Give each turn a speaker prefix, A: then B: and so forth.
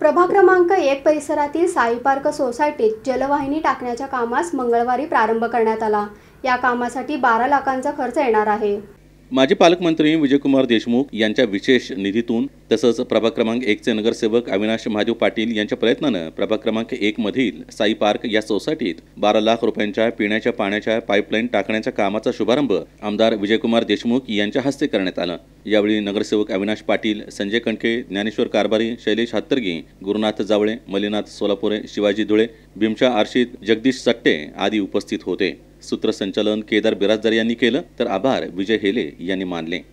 A: प्रभा क्रमांक एक परिसरातील साई पार्क सोसायटीत जलवाहिनी टाकण्याच्या कामास मंगळवारी प्रारंभ करण्यात आला या कामासाठी बारा लाखांचा खर्च येणार आहे
B: माजी पालकमंत्री विजयकुमार देशमुख यांच्या विशेष निधीतून तसंच प्रभाग क्रमांक एकचे नगरसेवक अविनाश महादेव पाटील यांच्या प्रयत्नानं प्रभाग क्रमांक एक मधील साई पार्क या सोसायटीत बारा लाख रुपयांच्या पिण्याच्या पाण्याच्या पाईपलाईन टाकण्याच्या कामाचा शुभारंभ आमदार विजयकुमार देशमुख यांच्या हस्ते करण्यात आला यावेळी नगरसेवक अविनाश पाटील संजय कणके ज्ञानेश्वर कारभारी शैलेश हातर्गी गुरुनाथ जावळे मलिनाथ सोलापुरे शिवाजी धुळे भीमशा आरशीत जगदीश सट्टे आदी उपस्थित होते सूत्रसंचालन केदार बिराजदार यांनी केलं तर आभार विजय हेले यांनी मानले